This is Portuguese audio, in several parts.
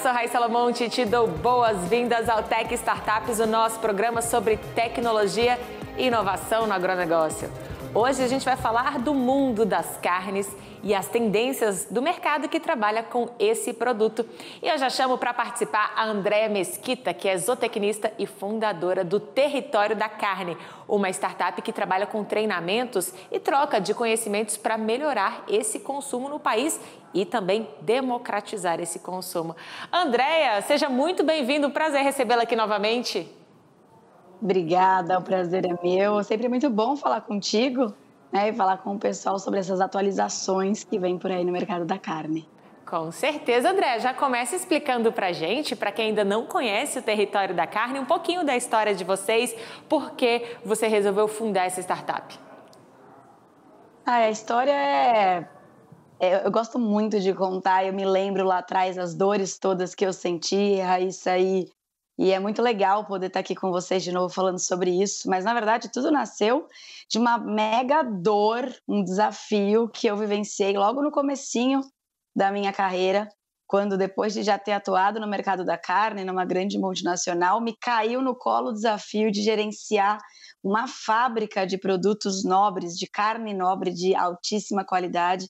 sou Raíssa Lomonte e te dou boas-vindas ao Tech Startups, o nosso programa sobre tecnologia e inovação no agronegócio. Hoje a gente vai falar do mundo das carnes e as tendências do mercado que trabalha com esse produto. E eu já chamo para participar a Andréa Mesquita, que é zootecnista e fundadora do Território da Carne, uma startup que trabalha com treinamentos e troca de conhecimentos para melhorar esse consumo no país e também democratizar esse consumo. Andréia, seja muito bem-vindo, prazer recebê-la aqui novamente. Obrigada, o prazer é meu. Sempre é muito bom falar contigo né, e falar com o pessoal sobre essas atualizações que vem por aí no mercado da carne. Com certeza, André. Já começa explicando para gente, para quem ainda não conhece o território da carne, um pouquinho da história de vocês, por que você resolveu fundar essa startup. Ah, a história é é, eu gosto muito de contar, eu me lembro lá atrás as dores todas que eu senti, Raíssa, e, e é muito legal poder estar aqui com vocês de novo falando sobre isso. Mas na verdade, tudo nasceu de uma mega dor, um desafio que eu vivenciei logo no comecinho da minha carreira, quando depois de já ter atuado no mercado da carne, numa grande multinacional, me caiu no colo o desafio de gerenciar uma fábrica de produtos nobres, de carne nobre de altíssima qualidade,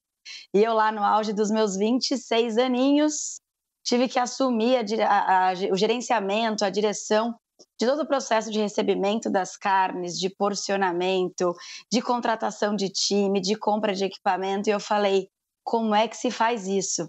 e eu lá no auge dos meus 26 aninhos, tive que assumir a, a, a, o gerenciamento, a direção de todo o processo de recebimento das carnes, de porcionamento, de contratação de time, de compra de equipamento. E eu falei, como é que se faz isso?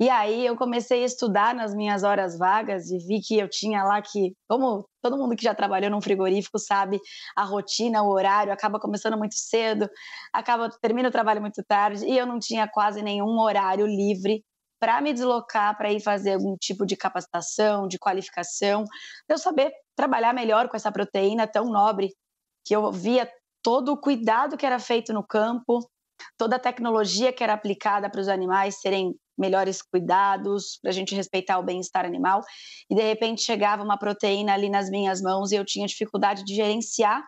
E aí eu comecei a estudar nas minhas horas vagas e vi que eu tinha lá que, como todo mundo que já trabalhou num frigorífico sabe, a rotina, o horário acaba começando muito cedo, acaba termina o trabalho muito tarde e eu não tinha quase nenhum horário livre para me deslocar para ir fazer algum tipo de capacitação, de qualificação, eu saber trabalhar melhor com essa proteína tão nobre que eu via todo o cuidado que era feito no campo, toda a tecnologia que era aplicada para os animais serem melhores cuidados, para a gente respeitar o bem-estar animal. E de repente chegava uma proteína ali nas minhas mãos e eu tinha dificuldade de gerenciar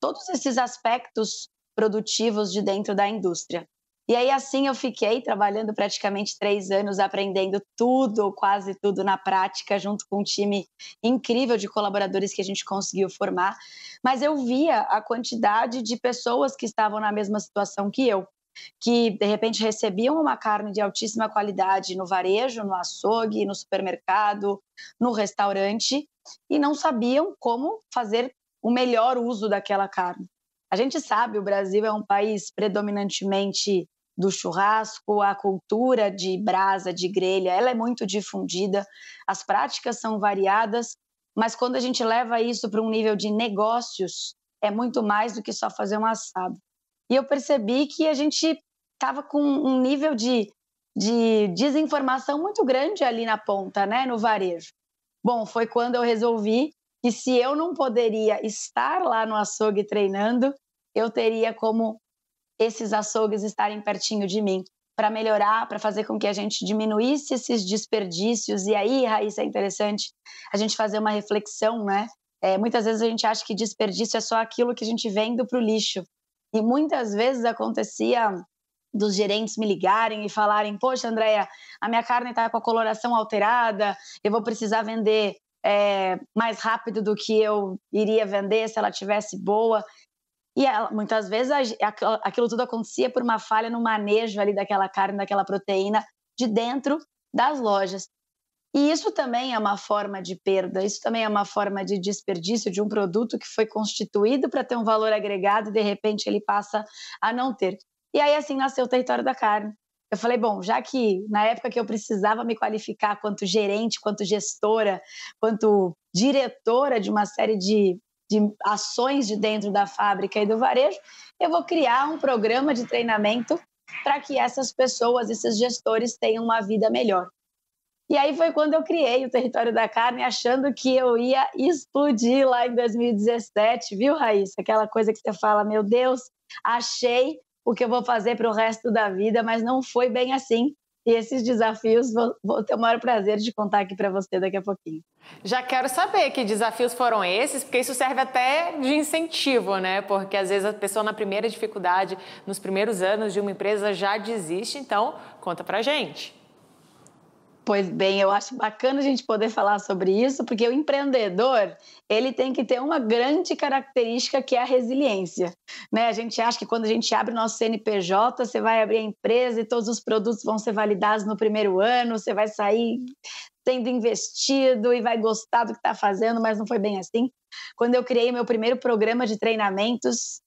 todos esses aspectos produtivos de dentro da indústria. E aí assim eu fiquei trabalhando praticamente três anos, aprendendo tudo, quase tudo na prática, junto com um time incrível de colaboradores que a gente conseguiu formar. Mas eu via a quantidade de pessoas que estavam na mesma situação que eu que de repente recebiam uma carne de altíssima qualidade no varejo, no açougue, no supermercado, no restaurante e não sabiam como fazer o melhor uso daquela carne. A gente sabe, o Brasil é um país predominantemente do churrasco, a cultura de brasa, de grelha, ela é muito difundida, as práticas são variadas, mas quando a gente leva isso para um nível de negócios, é muito mais do que só fazer um assado e eu percebi que a gente estava com um nível de, de desinformação muito grande ali na ponta, né, no varejo. Bom, foi quando eu resolvi que se eu não poderia estar lá no açougue treinando, eu teria como esses açougues estarem pertinho de mim para melhorar, para fazer com que a gente diminuísse esses desperdícios. E aí, Raíssa, é interessante a gente fazer uma reflexão, né? É, muitas vezes a gente acha que desperdício é só aquilo que a gente vende para o lixo. E muitas vezes acontecia dos gerentes me ligarem e falarem: Poxa, Andréia, a minha carne está com a coloração alterada, eu vou precisar vender é, mais rápido do que eu iria vender se ela tivesse boa. E ela, muitas vezes aquilo tudo acontecia por uma falha no manejo ali daquela carne, daquela proteína de dentro das lojas. E isso também é uma forma de perda, isso também é uma forma de desperdício de um produto que foi constituído para ter um valor agregado e de repente ele passa a não ter. E aí assim nasceu o território da carne. Eu falei, bom, já que na época que eu precisava me qualificar quanto gerente, quanto gestora, quanto diretora de uma série de, de ações de dentro da fábrica e do varejo, eu vou criar um programa de treinamento para que essas pessoas, esses gestores tenham uma vida melhor. E aí foi quando eu criei o Território da Carne, achando que eu ia explodir lá em 2017, viu, Raíssa? Aquela coisa que você fala, meu Deus, achei o que eu vou fazer para o resto da vida, mas não foi bem assim. E esses desafios vou, vou ter o maior prazer de contar aqui para você daqui a pouquinho. Já quero saber que desafios foram esses, porque isso serve até de incentivo, né? Porque às vezes a pessoa na primeira dificuldade, nos primeiros anos de uma empresa já desiste, então conta a gente. Pois bem, eu acho bacana a gente poder falar sobre isso, porque o empreendedor, ele tem que ter uma grande característica que é a resiliência, né? A gente acha que quando a gente abre o nosso CNPJ, você vai abrir a empresa e todos os produtos vão ser validados no primeiro ano, você vai sair tendo investido e vai gostar do que está fazendo, mas não foi bem assim. Quando eu criei meu primeiro programa de treinamentos,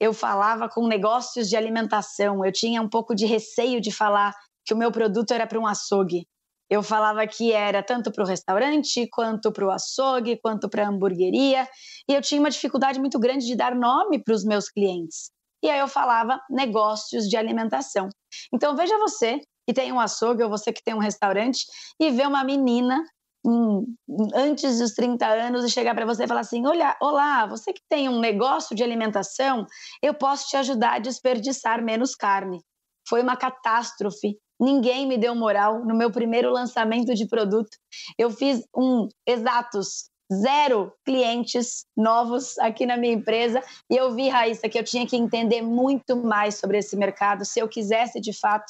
eu falava com negócios de alimentação, eu tinha um pouco de receio de falar que o meu produto era para um açougue. Eu falava que era tanto para o restaurante, quanto para o açougue, quanto para a hamburgueria. E eu tinha uma dificuldade muito grande de dar nome para os meus clientes. E aí eu falava negócios de alimentação. Então veja você que tem um açougue ou você que tem um restaurante e vê uma menina hum, antes dos 30 anos e chegar para você e falar assim: Olha, olá, você que tem um negócio de alimentação, eu posso te ajudar a desperdiçar menos carne. Foi uma catástrofe Ninguém me deu moral no meu primeiro lançamento de produto. Eu fiz um exatos zero clientes novos aqui na minha empresa e eu vi, Raíssa, que eu tinha que entender muito mais sobre esse mercado se eu quisesse de fato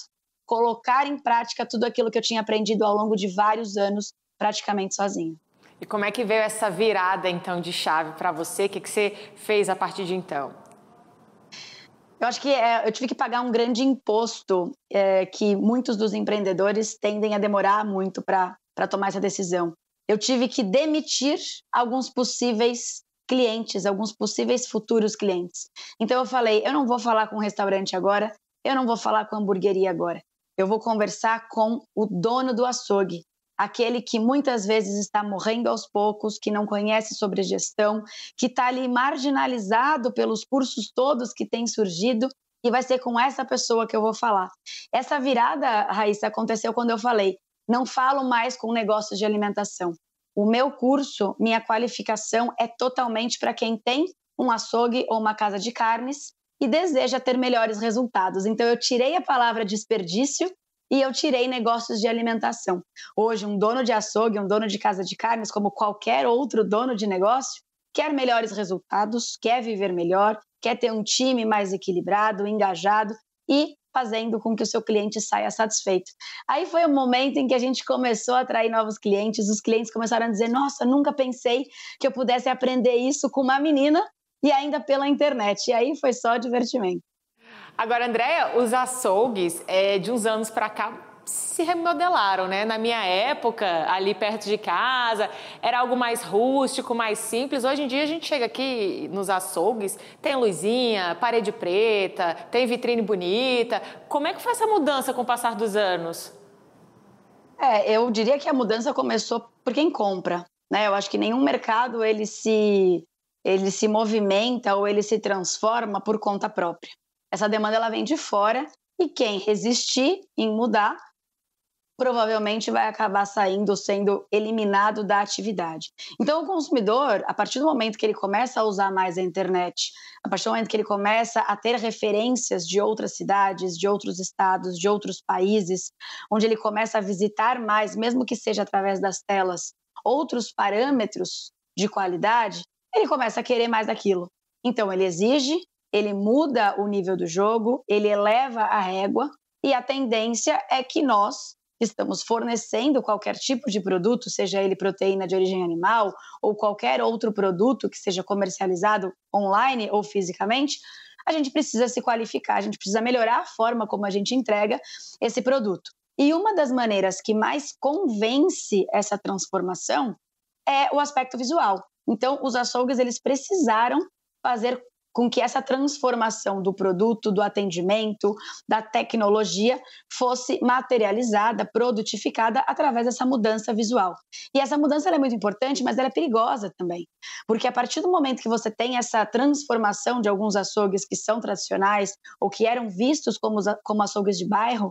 colocar em prática tudo aquilo que eu tinha aprendido ao longo de vários anos praticamente sozinha. E como é que veio essa virada então de chave para você? O que, que você fez a partir de então? Eu acho que é, eu tive que pagar um grande imposto é, que muitos dos empreendedores tendem a demorar muito para tomar essa decisão. Eu tive que demitir alguns possíveis clientes, alguns possíveis futuros clientes. Então eu falei, eu não vou falar com o restaurante agora, eu não vou falar com a hamburgueria agora. Eu vou conversar com o dono do açougue, aquele que muitas vezes está morrendo aos poucos, que não conhece sobre gestão, que está ali marginalizado pelos cursos todos que têm surgido. E vai ser com essa pessoa que eu vou falar. Essa virada, Raíssa, aconteceu quando eu falei: não falo mais com negócios de alimentação. O meu curso, minha qualificação é totalmente para quem tem um açougue ou uma casa de carnes e deseja ter melhores resultados. Então, eu tirei a palavra desperdício e eu tirei negócios de alimentação. Hoje, um dono de açougue, um dono de casa de carnes, como qualquer outro dono de negócio, quer melhores resultados, quer viver melhor, quer ter um time mais equilibrado, engajado e fazendo com que o seu cliente saia satisfeito. Aí foi o momento em que a gente começou a atrair novos clientes, os clientes começaram a dizer: "Nossa, nunca pensei que eu pudesse aprender isso com uma menina e ainda pela internet". E aí foi só divertimento. Agora, Andréia, os açougues é, de uns anos para cá se remodelaram, né? Na minha época, ali perto de casa, era algo mais rústico, mais simples. Hoje em dia a gente chega aqui nos açougues, tem luzinha, parede preta, tem vitrine bonita. Como é que foi essa mudança com o passar dos anos? É, eu diria que a mudança começou por quem compra, né? Eu acho que nenhum mercado ele se ele se movimenta ou ele se transforma por conta própria. Essa demanda ela vem de fora e quem resistir em mudar provavelmente vai acabar saindo sendo eliminado da atividade. Então o consumidor, a partir do momento que ele começa a usar mais a internet, a partir do momento que ele começa a ter referências de outras cidades, de outros estados, de outros países, onde ele começa a visitar mais, mesmo que seja através das telas, outros parâmetros de qualidade, ele começa a querer mais daquilo. Então ele exige, ele muda o nível do jogo, ele eleva a régua e a tendência é que nós que estamos fornecendo qualquer tipo de produto, seja ele proteína de origem animal ou qualquer outro produto que seja comercializado online ou fisicamente, a gente precisa se qualificar, a gente precisa melhorar a forma como a gente entrega esse produto. E uma das maneiras que mais convence essa transformação é o aspecto visual. Então, os açougues eles precisaram fazer com que essa transformação do produto, do atendimento, da tecnologia fosse materializada, produtificada através dessa mudança visual. E essa mudança é muito importante, mas ela é perigosa também, porque a partir do momento que você tem essa transformação de alguns açougues que são tradicionais ou que eram vistos como, como açougues de bairro,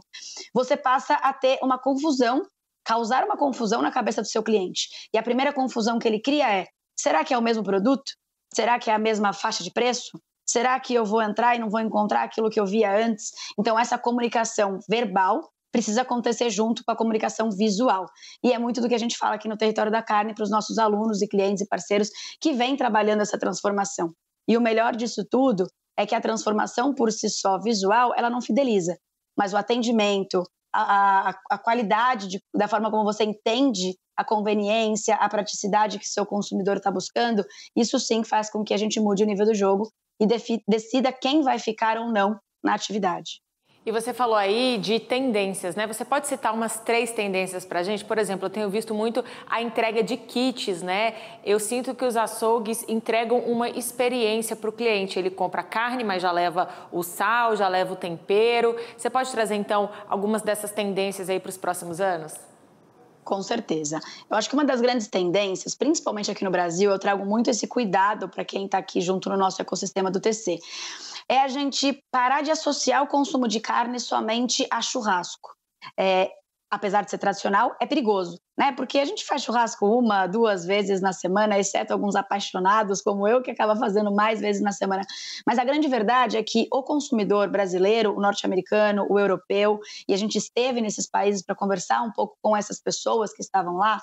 você passa a ter uma confusão causar uma confusão na cabeça do seu cliente. E a primeira confusão que ele cria é: será que é o mesmo produto? Será que é a mesma faixa de preço? Será que eu vou entrar e não vou encontrar aquilo que eu via antes? Então, essa comunicação verbal precisa acontecer junto com a comunicação visual. E é muito do que a gente fala aqui no Território da Carne para os nossos alunos e clientes e parceiros que vêm trabalhando essa transformação. E o melhor disso tudo é que a transformação por si só visual, ela não fideliza, mas o atendimento, a, a, a qualidade de, da forma como você entende a conveniência, a praticidade que seu consumidor está buscando, isso sim faz com que a gente mude o nível do jogo e decida quem vai ficar ou não na atividade. E você falou aí de tendências, né? Você pode citar umas três tendências para a gente? Por exemplo, eu tenho visto muito a entrega de kits, né? Eu sinto que os açougues entregam uma experiência para o cliente. Ele compra carne, mas já leva o sal, já leva o tempero. Você pode trazer, então, algumas dessas tendências aí para os próximos anos? Com certeza. Eu acho que uma das grandes tendências, principalmente aqui no Brasil, eu trago muito esse cuidado para quem está aqui junto no nosso ecossistema do TC, é a gente parar de associar o consumo de carne somente a churrasco. É, apesar de ser tradicional, é perigoso, né? Porque a gente faz churrasco uma, duas vezes na semana, exceto alguns apaixonados como eu, que acaba fazendo mais vezes na semana. Mas a grande verdade é que o consumidor brasileiro, o norte-americano, o europeu, e a gente esteve nesses países para conversar um pouco com essas pessoas que estavam lá,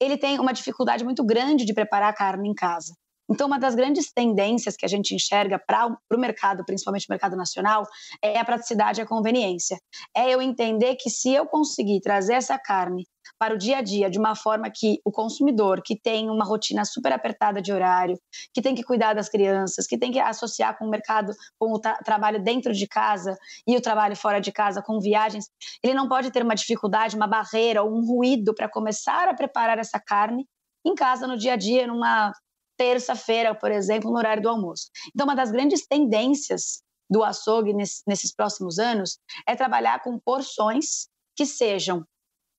ele tem uma dificuldade muito grande de preparar carne em casa. Então, uma das grandes tendências que a gente enxerga para o mercado, principalmente o mercado nacional, é a praticidade e a conveniência. É eu entender que se eu conseguir trazer essa carne para o dia a dia de uma forma que o consumidor, que tem uma rotina super apertada de horário, que tem que cuidar das crianças, que tem que associar com o mercado, com o trabalho dentro de casa e o trabalho fora de casa, com viagens, ele não pode ter uma dificuldade, uma barreira ou um ruído para começar a preparar essa carne em casa no dia a dia, numa terça-feira, por exemplo, no horário do almoço. Então, uma das grandes tendências do açougue nesses próximos anos é trabalhar com porções que sejam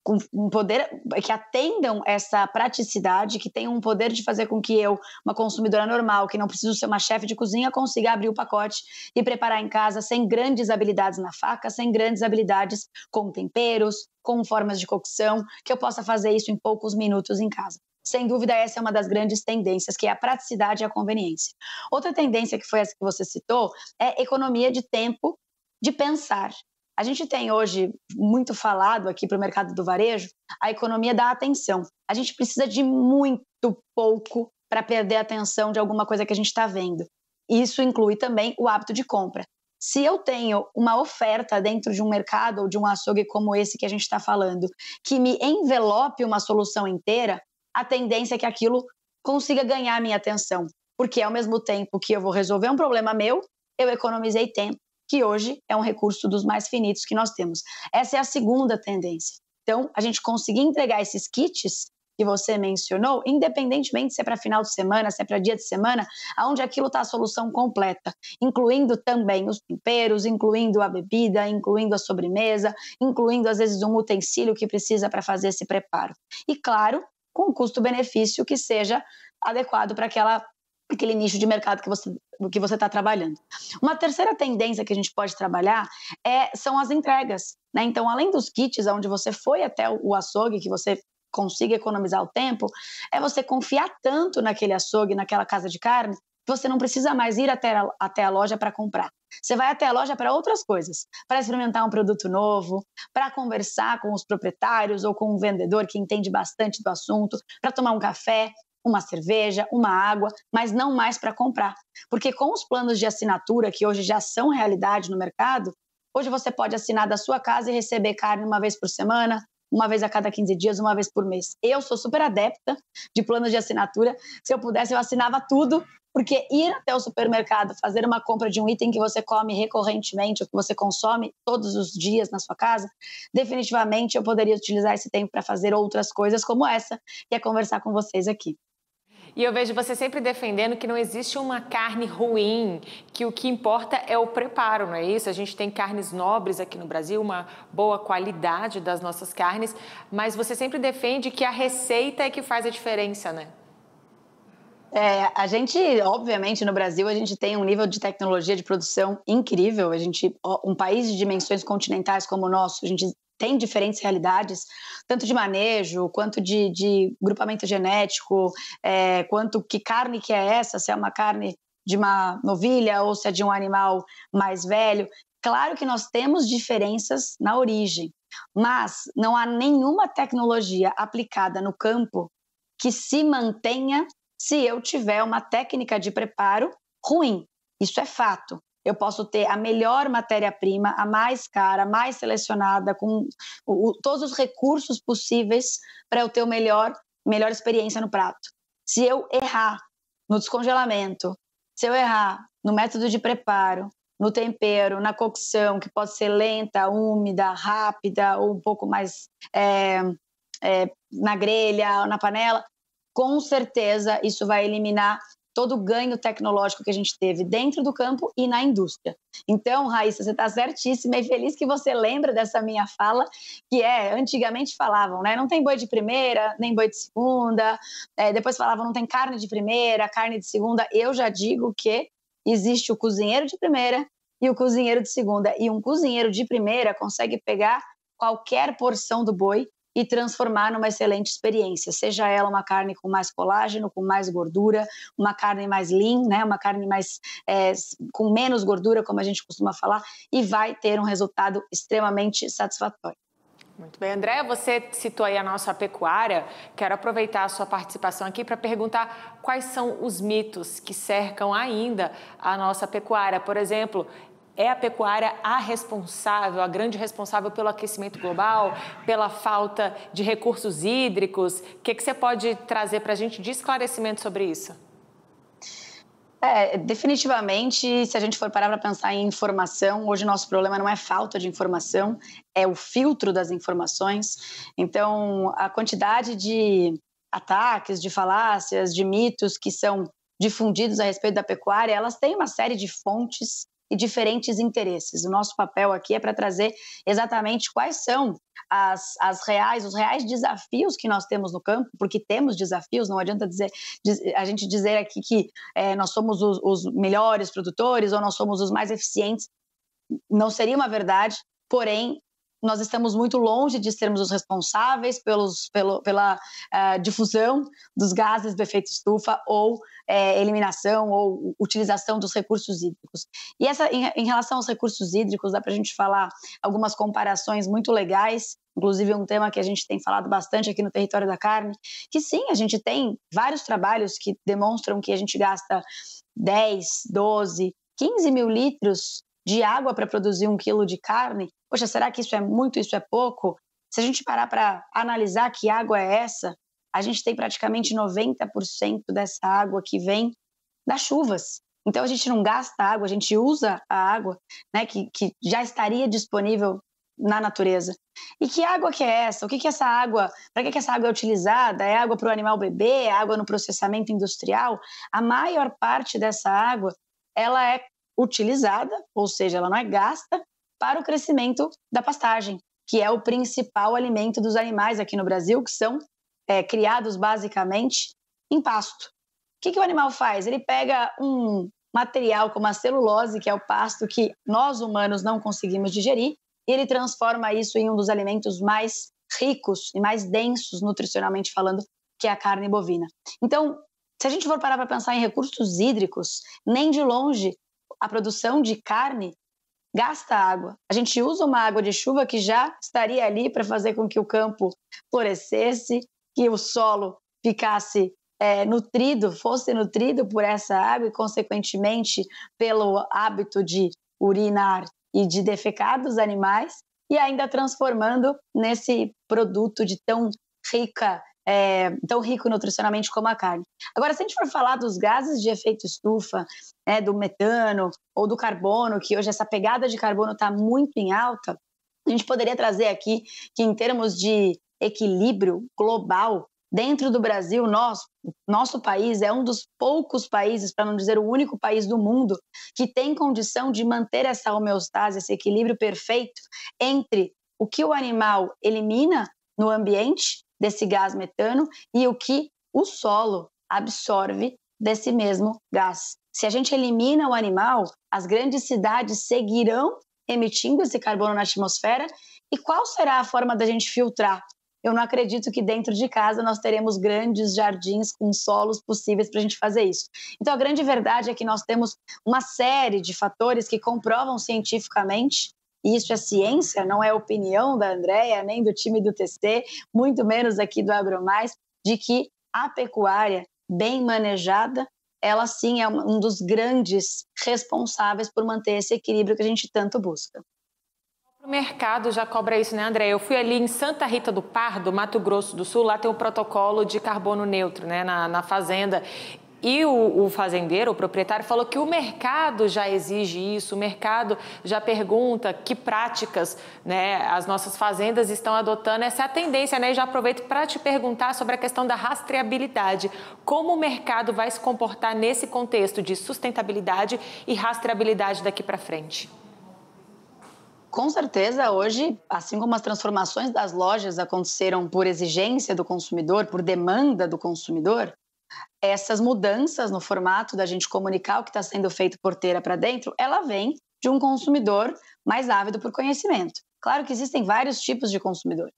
com um poder que atendam essa praticidade, que tenham um poder de fazer com que eu, uma consumidora normal, que não preciso ser uma chefe de cozinha, consiga abrir o pacote e preparar em casa sem grandes habilidades na faca, sem grandes habilidades com temperos, com formas de cocção, que eu possa fazer isso em poucos minutos em casa sem dúvida, essa é uma das grandes tendências, que é a praticidade e a conveniência. Outra tendência que foi essa que você citou é economia de tempo de pensar. A gente tem hoje muito falado aqui para o mercado do varejo a economia da atenção. A gente precisa de muito pouco para perder a atenção de alguma coisa que a gente está vendo. Isso inclui também o hábito de compra. Se eu tenho uma oferta dentro de um mercado ou de um açougue como esse que a gente está falando, que me envelope uma solução inteira, a tendência é que aquilo consiga ganhar a minha atenção. Porque ao mesmo tempo que eu vou resolver um problema meu, eu economizei tempo, que hoje é um recurso dos mais finitos que nós temos. Essa é a segunda tendência. Então, a gente conseguir entregar esses kits que você mencionou, independentemente se é para final de semana, se é para dia de semana, aonde aquilo está a solução completa, incluindo também os temperos, incluindo a bebida, incluindo a sobremesa, incluindo às vezes um utensílio que precisa para fazer esse preparo. E claro, com um custo-benefício que seja adequado para aquela aquele nicho de mercado que você que você está trabalhando. Uma terceira tendência que a gente pode trabalhar é, são as entregas. Né? Então, além dos kits, onde você foi até o açougue, que você consiga economizar o tempo, é você confiar tanto naquele açougue, naquela casa de carne, você não precisa mais ir até a, até a loja para comprar. Você vai até a loja para outras coisas, para experimentar um produto novo, para conversar com os proprietários ou com um vendedor que entende bastante do assunto, para tomar um café, uma cerveja, uma água, mas não mais para comprar. Porque com os planos de assinatura que hoje já são realidade no mercado, hoje você pode assinar da sua casa e receber carne uma vez por semana, uma vez a cada 15 dias, uma vez por mês. Eu sou super adepta de planos de assinatura. Se eu pudesse, eu assinava tudo porque ir até o supermercado, fazer uma compra de um item que você come recorrentemente, ou que você consome todos os dias na sua casa, definitivamente eu poderia utilizar esse tempo para fazer outras coisas como essa, que é conversar com vocês aqui. E eu vejo você sempre defendendo que não existe uma carne ruim, que o que importa é o preparo, não é isso? A gente tem carnes nobres aqui no Brasil, uma boa qualidade das nossas carnes, mas você sempre defende que a receita é que faz a diferença, né? É, a gente, obviamente, no Brasil, a gente tem um nível de tecnologia de produção incrível. A gente, um país de dimensões continentais como o nosso, a gente tem diferentes realidades, tanto de manejo, quanto de, de grupamento genético, é, quanto que carne que é essa, se é uma carne de uma novilha ou se é de um animal mais velho. Claro que nós temos diferenças na origem, mas não há nenhuma tecnologia aplicada no campo que se mantenha se eu tiver uma técnica de preparo ruim. Isso é fato. Eu posso ter a melhor matéria-prima, a mais cara, a mais selecionada, com o, todos os recursos possíveis para eu ter o melhor, melhor experiência no prato. Se eu errar no descongelamento, se eu errar no método de preparo, no tempero, na cocção, que pode ser lenta, úmida, rápida, ou um pouco mais é, é, na grelha, ou na panela, com certeza isso vai eliminar todo o ganho tecnológico que a gente teve dentro do campo e na indústria. Então, Raíssa, você está certíssima e feliz que você lembra dessa minha fala, que é, antigamente falavam, né, não tem boi de primeira, nem boi de segunda, é, depois falavam, não tem carne de primeira, carne de segunda. Eu já digo que existe o cozinheiro de primeira e o cozinheiro de segunda, e um cozinheiro de primeira consegue pegar qualquer porção do boi e transformar numa excelente experiência, seja ela uma carne com mais colágeno, com mais gordura, uma carne mais lean, né, uma carne mais é, com menos gordura, como a gente costuma falar, e vai ter um resultado extremamente satisfatório. Muito bem, André, você citou aí a nossa pecuária. Quero aproveitar a sua participação aqui para perguntar quais são os mitos que cercam ainda a nossa pecuária. Por exemplo, é a pecuária a responsável, a grande responsável pelo aquecimento global, pela falta de recursos hídricos? O que, que você pode trazer para a gente de esclarecimento sobre isso? É, definitivamente, se a gente for parar para pensar em informação, hoje o nosso problema não é falta de informação, é o filtro das informações. Então, a quantidade de ataques, de falácias, de mitos que são difundidos a respeito da pecuária, elas têm uma série de fontes e diferentes interesses. O nosso papel aqui é para trazer exatamente quais são as, as reais, os reais desafios que nós temos no campo, porque temos desafios, não adianta dizer, a gente dizer aqui que é, nós somos os, os melhores produtores ou nós somos os mais eficientes, não seria uma verdade, porém nós estamos muito longe de sermos os responsáveis pelos, pelo, pela uh, difusão dos gases do efeito estufa ou é, eliminação ou utilização dos recursos hídricos. E essa, em, em relação aos recursos hídricos, dá para a gente falar algumas comparações muito legais, inclusive um tema que a gente tem falado bastante aqui no Território da Carne, que sim, a gente tem vários trabalhos que demonstram que a gente gasta 10, 12, 15 mil litros de água para produzir um quilo de carne, poxa, será que isso é muito, isso é pouco? Se a gente parar para analisar que água é essa, a gente tem praticamente 90% dessa água que vem das chuvas. Então a gente não gasta água, a gente usa a água né, que, que já estaria disponível na natureza. E que água que é essa? O que, que essa água, para que, que essa água é utilizada? É água para o animal beber? É água no processamento industrial? A maior parte dessa água, ela é utilizada, ou seja, ela não é gasta, para o crescimento da pastagem, que é o principal alimento dos animais aqui no Brasil, que são é, criados basicamente em pasto. O que, que o animal faz? Ele pega um material como a celulose, que é o pasto que nós humanos não conseguimos digerir, e ele transforma isso em um dos alimentos mais ricos e mais densos nutricionalmente falando, que é a carne bovina. Então, se a gente for parar para pensar em recursos hídricos, nem de longe a produção de carne gasta água. A gente usa uma água de chuva que já estaria ali para fazer com que o campo florescesse, que o solo ficasse é, nutrido, fosse nutrido por essa água e, consequentemente, pelo hábito de urinar e de defecar dos animais, e ainda transformando nesse produto de tão rica é, tão rico nutricionalmente como a carne. Agora, se a gente for falar dos gases de efeito estufa, né, do metano ou do carbono, que hoje essa pegada de carbono está muito em alta, a gente poderia trazer aqui que, em termos de equilíbrio global, dentro do Brasil, nós, nosso país é um dos poucos países, para não dizer o único país do mundo, que tem condição de manter essa homeostase, esse equilíbrio perfeito entre o que o animal elimina no ambiente desse gás metano e o que o solo absorve desse mesmo gás. Se a gente elimina o animal, as grandes cidades seguirão emitindo esse carbono na atmosfera. E qual será a forma da gente filtrar? Eu não acredito que dentro de casa nós teremos grandes jardins com solos possíveis para a gente fazer isso. Então, a grande verdade é que nós temos uma série de fatores que comprovam cientificamente isso é ciência, não é opinião da Andrea, nem do time do TC, muito menos aqui do Agro Mais, de que a pecuária bem manejada, ela sim é um dos grandes responsáveis por manter esse equilíbrio que a gente tanto busca. O mercado já cobra isso, né, André? Eu fui ali em Santa Rita do Pardo, Mato Grosso do Sul, lá tem o protocolo de carbono neutro, né, na, na fazenda. E o, o, fazendeiro, o proprietário, falou que o mercado já exige isso, o mercado já pergunta que práticas né, as nossas fazendas estão adotando. Essa é a tendência, né? E já aproveito para te perguntar sobre a questão da rastreabilidade. Como o mercado vai se comportar nesse contexto de sustentabilidade e rastreabilidade daqui para frente? Com certeza, hoje, assim como as transformações das lojas aconteceram por exigência do consumidor, por demanda do consumidor, essas mudanças no formato da gente comunicar o que está sendo feito porteira para dentro, ela vem de um consumidor mais ávido por conhecimento. Claro que existem vários tipos de consumidor.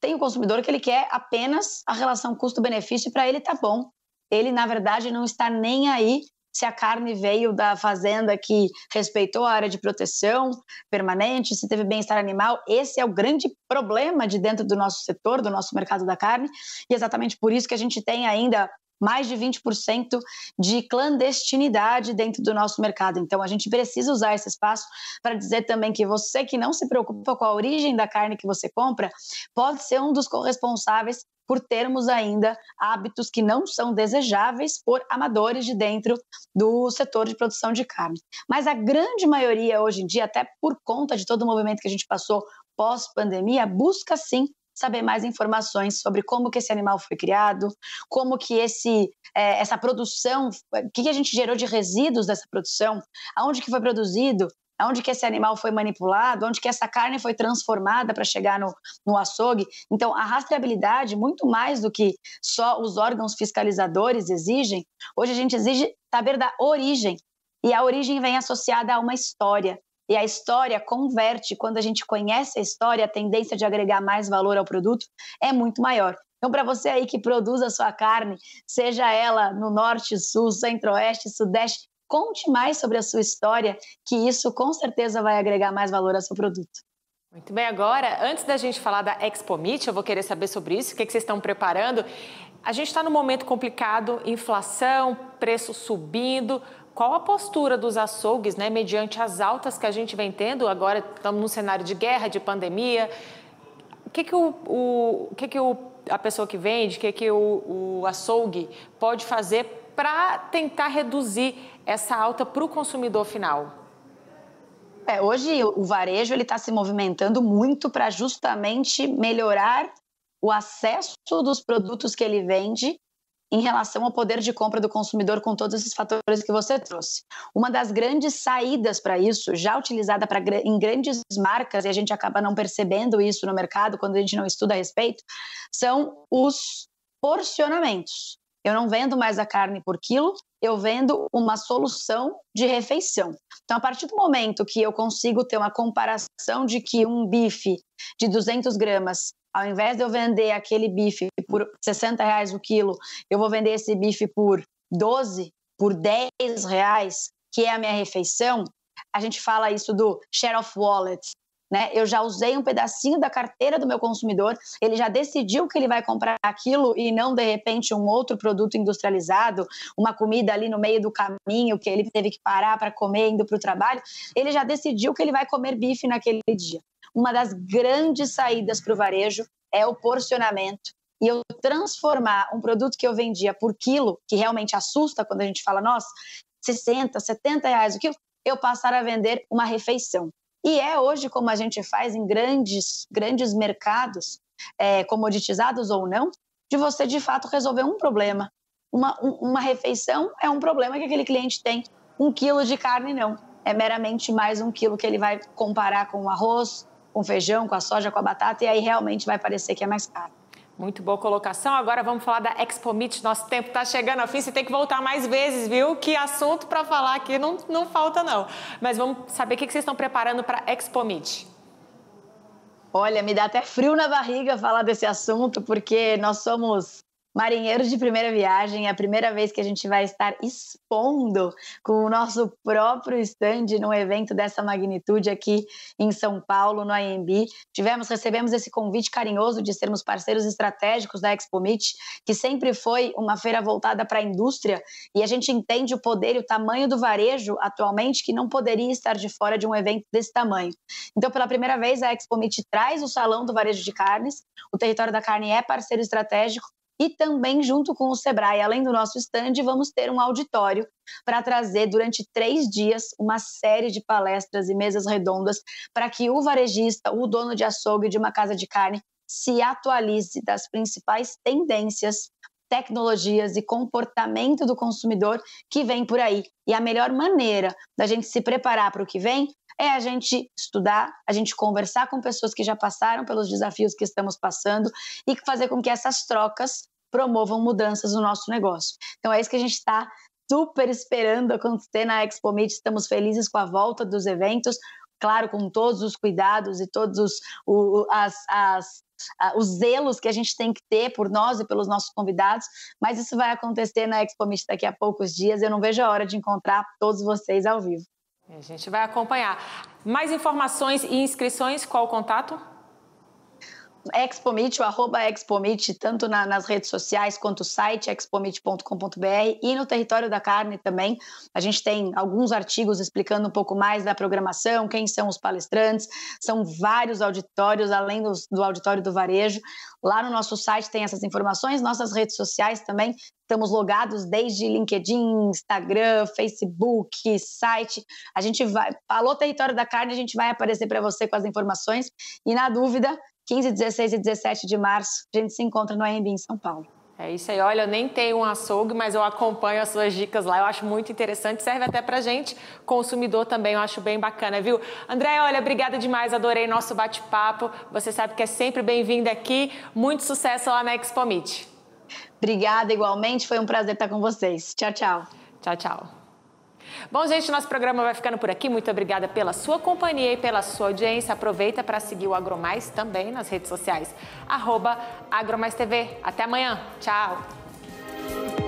Tem o consumidor que ele quer apenas a relação custo-benefício para ele tá bom. Ele na verdade não está nem aí se a carne veio da fazenda que respeitou a área de proteção permanente, se teve bem-estar animal. Esse é o grande problema de dentro do nosso setor, do nosso mercado da carne, e é exatamente por isso que a gente tem ainda mais de 20% de clandestinidade dentro do nosso mercado. Então, a gente precisa usar esse espaço para dizer também que você que não se preocupa com a origem da carne que você compra, pode ser um dos corresponsáveis por termos ainda hábitos que não são desejáveis por amadores de dentro do setor de produção de carne. Mas a grande maioria hoje em dia, até por conta de todo o movimento que a gente passou pós-pandemia, busca sim saber mais informações sobre como que esse animal foi criado, como que esse, é, essa produção, é, o que, que a gente gerou de resíduos dessa produção, aonde que foi produzido, aonde que esse animal foi manipulado, onde que essa carne foi transformada para chegar no, no açougue. Então, a rastreabilidade, muito mais do que só os órgãos fiscalizadores exigem, hoje a gente exige saber da origem. E a origem vem associada a uma história. E a história converte, quando a gente conhece a história, a tendência de agregar mais valor ao produto é muito maior. Então, para você aí que produz a sua carne, seja ela no norte, sul, centro-oeste, sudeste, conte mais sobre a sua história, que isso com certeza vai agregar mais valor ao seu produto. Muito bem, agora, antes da gente falar da Expo Meet, eu vou querer saber sobre isso, o que, é que vocês estão preparando. A gente está num momento complicado, inflação, preço subindo, qual a postura dos açougues, né, mediante as altas que a gente vem tendo? Agora estamos num cenário de guerra, de pandemia. O que, que, o, o, que, que o, a pessoa que vende, o que, que o, o açougue pode fazer para tentar reduzir essa alta para o consumidor final? É, hoje o varejo ele está se movimentando muito para justamente melhorar o acesso dos produtos que ele vende em relação ao poder de compra do consumidor com todos esses fatores que você trouxe. Uma das grandes saídas para isso, já utilizada pra, em grandes marcas, e a gente acaba não percebendo isso no mercado quando a gente não estuda a respeito, são os porcionamentos. Eu não vendo mais a carne por quilo, eu vendo uma solução de refeição. Então, a partir do momento que eu consigo ter uma comparação de que um bife de 200 gramas ao invés de eu vender aquele bife por 60 reais o quilo, eu vou vender esse bife por 12, por 10 reais, que é a minha refeição, a gente fala isso do share of wallet, né? Eu já usei um pedacinho da carteira do meu consumidor, ele já decidiu que ele vai comprar aquilo e não de repente um outro produto industrializado, uma comida ali no meio do caminho que ele teve que parar para comer indo para o trabalho. Ele já decidiu que ele vai comer bife naquele dia uma das grandes saídas para o varejo é o porcionamento e eu transformar um produto que eu vendia por quilo, que realmente assusta quando a gente fala, nossa, 60, 70 reais o quilo, eu passar a vender uma refeição. E é hoje como a gente faz em grandes, grandes mercados, é, comoditizados ou não, de você de fato resolver um problema. Uma, uma refeição é um problema que aquele cliente tem. Um quilo de carne não. É meramente mais um quilo que ele vai comparar com o arroz, com feijão, com a soja, com a batata, e aí realmente vai parecer que é mais caro. Muito boa colocação. Agora vamos falar da Expo Meet. Nosso tempo está chegando ao fim. Você tem que voltar mais vezes, viu? Que assunto para falar aqui não, não falta, não. Mas vamos saber o que vocês estão preparando para a Expo Meet. Olha, me dá até frio na barriga falar desse assunto, porque nós somos Marinheiros de Primeira Viagem, é a primeira vez que a gente vai estar expondo com o nosso próprio stand num evento dessa magnitude aqui em São Paulo, no AMB. Tivemos, recebemos esse convite carinhoso de sermos parceiros estratégicos da Expo Meet, que sempre foi uma feira voltada para a indústria, e a gente entende o poder e o tamanho do varejo atualmente que não poderia estar de fora de um evento desse tamanho. Então, pela primeira vez, a Expo Meet traz o Salão do Varejo de Carnes, o Território da Carne é parceiro estratégico e também, junto com o Sebrae, além do nosso stand, vamos ter um auditório para trazer durante três dias uma série de palestras e mesas redondas para que o varejista, o dono de açougue de uma casa de carne, se atualize das principais tendências tecnologias e comportamento do consumidor que vem por aí. E a melhor maneira da gente se preparar para o que vem é a gente estudar, a gente conversar com pessoas que já passaram pelos desafios que estamos passando e fazer com que essas trocas promovam mudanças no nosso negócio. Então é isso que a gente está super esperando acontecer na Expo Meet. Estamos felizes com a volta dos eventos, claro, com todos os cuidados e todos os, o, as, as, os zelos que a gente tem que ter por nós e pelos nossos convidados, mas isso vai acontecer na Expo Meet daqui a poucos dias. Eu não vejo a hora de encontrar todos vocês ao vivo. A gente vai acompanhar. Mais informações e inscrições, qual o contato? Expomit, o arroba Expomit, tanto na, nas redes sociais quanto o site expomit.com.br e no Território da Carne também. A gente tem alguns artigos explicando um pouco mais da programação, quem são os palestrantes, são vários auditórios, além do, do auditório do varejo. Lá no nosso site tem essas informações, nossas redes sociais também. Estamos logados desde LinkedIn, Instagram, Facebook, site. A gente vai. Falou Território da Carne, a gente vai aparecer para você com as informações. E na dúvida, 15, 16 e 17 de março, a gente se encontra no AMB em São Paulo. É isso aí. Olha, eu nem tenho um açougue, mas eu acompanho as suas dicas lá. Eu acho muito interessante. Serve até pra gente, consumidor também. Eu acho bem bacana, viu? André, olha, obrigada demais. Adorei nosso bate-papo. Você sabe que é sempre bem-vindo aqui. Muito sucesso lá na Expo Meet. Obrigada igualmente. Foi um prazer estar com vocês. Tchau, tchau. Tchau, tchau. Bom, gente, nosso programa vai ficando por aqui. Muito obrigada pela sua companhia e pela sua audiência. Aproveita para seguir o Agromais também nas redes sociais. Arroba AgromaisTV. Até amanhã. Tchau.